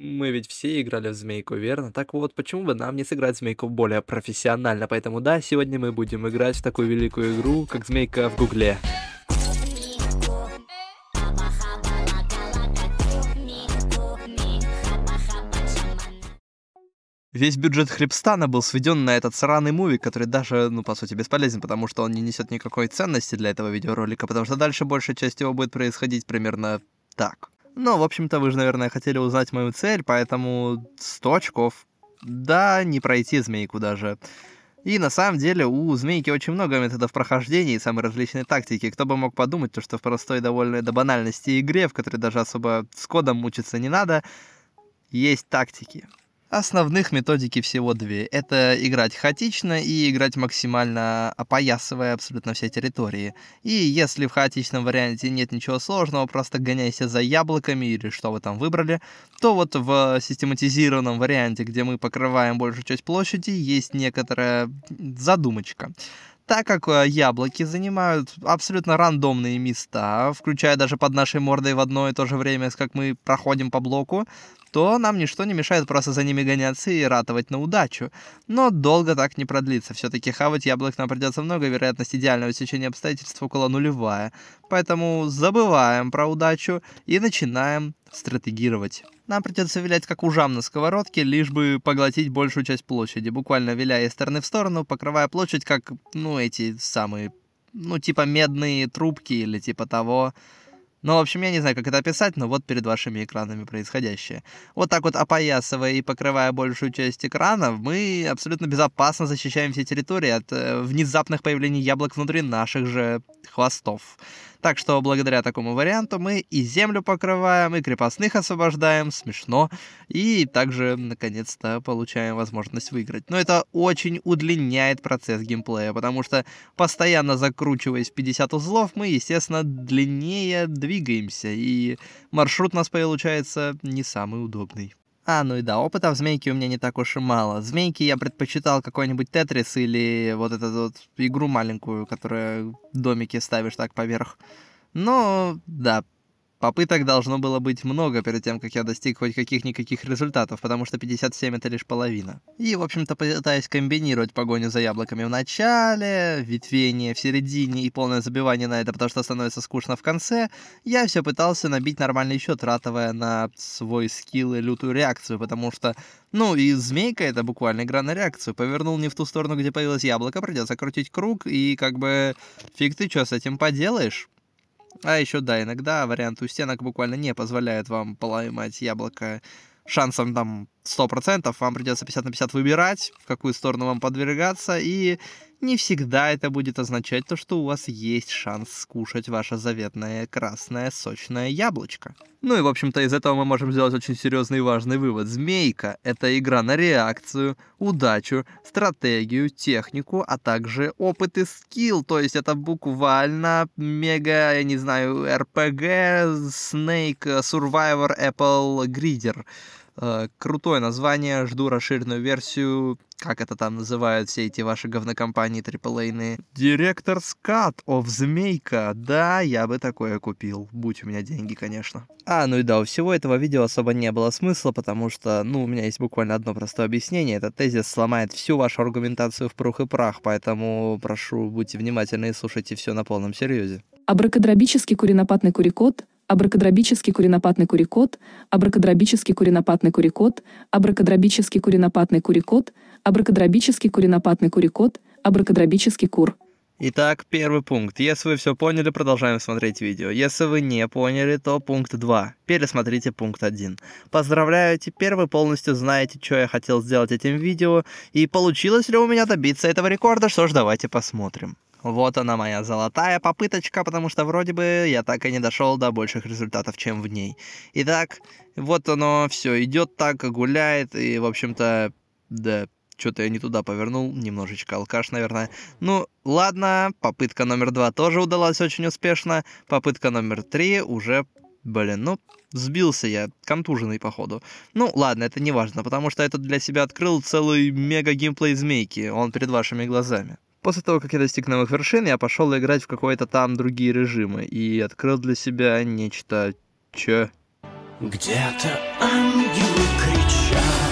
Мы ведь все играли в змейку, верно? Так вот, почему бы нам не сыграть в змейку более профессионально? Поэтому да, сегодня мы будем играть в такую великую игру, как змейка в гугле. Весь бюджет Хлебстана был сведен на этот сраный муви, который даже, ну, по сути, бесполезен, потому что он не несет никакой ценности для этого видеоролика, потому что дальше большая часть его будет происходить примерно так. Ну, в общем-то, вы же, наверное, хотели узнать мою цель, поэтому 100 очков. Да, не пройти змейку даже. И на самом деле у змейки очень много методов прохождения и самые различные тактики. Кто бы мог подумать, то, что в простой довольно до банальности игре, в которой даже особо с кодом мучиться не надо, есть тактики. Основных методики всего две. Это играть хаотично и играть максимально опоясывая абсолютно все территории. И если в хаотичном варианте нет ничего сложного, просто гоняйся за яблоками или что вы там выбрали, то вот в систематизированном варианте, где мы покрываем большую часть площади, есть некоторая задумочка так как э, яблоки занимают абсолютно рандомные места, включая даже под нашей мордой в одно и то же время, как мы проходим по блоку, то нам ничто не мешает просто за ними гоняться и ратовать на удачу. Но долго так не продлится. Все-таки хавать яблок нам придется много, вероятность идеального сечения обстоятельств около нулевая. Поэтому забываем про удачу и начинаем стратегировать. Нам придется вилять как ужам на сковородке, лишь бы поглотить большую часть площади, буквально виляя из стороны в сторону, покрывая площадь как, ну, эти самые, ну, типа медные трубки или типа того. Ну, в общем, я не знаю, как это описать, но вот перед вашими экранами происходящее. Вот так вот опоясывая и покрывая большую часть экранов, мы абсолютно безопасно защищаем все территории от э, внезапных появлений яблок внутри наших же хвостов. Так что благодаря такому варианту мы и землю покрываем, и крепостных освобождаем, смешно, и также, наконец-то, получаем возможность выиграть. Но это очень удлиняет процесс геймплея, потому что, постоянно закручиваясь 50 узлов, мы, естественно, длиннее двигаемся, и маршрут у нас получается не самый удобный. А, ну и да, опыта в змейке у меня не так уж и мало. Змейки я предпочитал какой-нибудь тетрис или вот эту вот игру маленькую, которую домики ставишь так поверх. Но, да, Попыток должно было быть много перед тем, как я достиг хоть каких-никаких результатов, потому что 57 это лишь половина. И, в общем-то, пытаясь комбинировать погоню за яблоками в начале, ветвение в середине и полное забивание на это, потому что становится скучно в конце, я все пытался набить нормальный счет, ратовая на свой скилл и лютую реакцию, потому что, ну, и змейка это буквально игра на реакцию. Повернул не в ту сторону, где появилось яблоко, придется крутить круг, и как бы фиг ты что с этим поделаешь. А еще, да, иногда вариант у стенок буквально не позволяет вам поломать яблоко шансом там 100%, вам придется 50 на 50 выбирать, в какую сторону вам подвергаться, и не всегда это будет означать то, что у вас есть шанс скушать ваше заветное красное сочное яблочко. Ну и, в общем-то, из этого мы можем сделать очень серьезный и важный вывод. Змейка — это игра на реакцию, удачу, стратегию, технику, а также опыт и скилл. То есть это буквально мега, я не знаю, RPG, Snake, Survivor, Apple, Grider. Э, крутое название, жду расширенную версию, как это там называют все эти ваши говнокомпании триплейные. Директор Скат, of Змейка, да, я бы такое купил, будь у меня деньги, конечно. А, ну и да, у всего этого видео особо не было смысла, потому что, ну, у меня есть буквально одно простое объяснение, этот тезис сломает всю вашу аргументацию в прух и прах, поэтому прошу, будьте внимательны и слушайте все на полном серьезе. Абракадабрический куринопатный курикот – абракадабрический куринопатный курикот, абракадабрический куринопатный курикот, абракадабрический куринопатный курикот, абракадабрический куринопатный курикот, абракадабрический кур. Итак, первый пункт. Если вы все поняли, продолжаем смотреть видео. Если вы не поняли, то пункт 2. Пересмотрите пункт 1. Поздравляю, теперь вы полностью знаете, что я хотел сделать этим видео, и получилось ли у меня добиться этого рекорда, что ж, давайте посмотрим. Вот она моя золотая попыточка, потому что вроде бы я так и не дошел до больших результатов, чем в ней. Итак, вот оно все идет так, гуляет, и, в общем-то, да, что-то я не туда повернул, немножечко алкаш, наверное. Ну, ладно, попытка номер два тоже удалась очень успешно, попытка номер три уже, блин, ну, сбился я, контуженный, походу. Ну, ладно, это не важно, потому что этот для себя открыл целый мега-геймплей змейки, он перед вашими глазами. После того, как я достиг новых вершин, я пошел играть в какой-то там другие режимы и открыл для себя нечто... Чё? Где-то ангелы кричат.